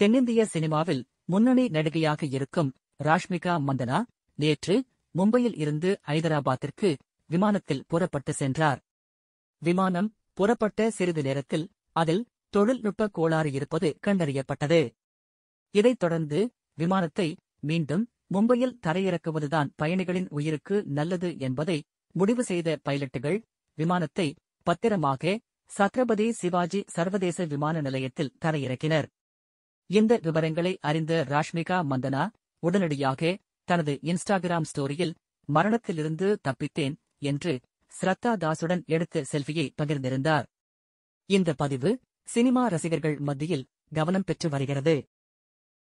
தென்னிந்திய சினிமாவில் முன்னணி நடிகையாக இருக்கும் ராஷ்மிகா மந்தனா நேற்று மும்பையில் இருந்து ஐதராபாத்திற்கு விமானத்தில் புறப்பட்டு சென்றார் விமானம் புறப்பட்ட சிறிது நேரத்தில் அதில் தொழில்நுட்ப கோளாறு இருப்பது கண்டறியப்பட்டது இதைத் தொடர்ந்து விமானத்தை மீண்டும் மும்பையில் தரையிறக்குவதுதான் பயணிகளின் உயிருக்கு நல்லது என்பதை முடிவு செய்த பைலட்டுகள் விமானத்தை பத்திரமாக சத்ரபதி சிவாஜி சர்வதேச விமான நிலையத்தில் தரையிறக்கினர் இந்த விவரங்களை அறிந்த ராஷ்மிகா மந்தனா உடனடியாக தனது இன்ஸ்டாகிராம் ஸ்டோரியில் மரணத்திலிருந்து தப்பித்தேன் என்று ஸ்ரத்தா தாசுடன் எடுத்த செல்ஃபியை பகிர்ந்திருந்தார் இந்த பதிவு சினிமா ரசிகர்கள் மத்தியில் கவனம் பெற்று வருகிறது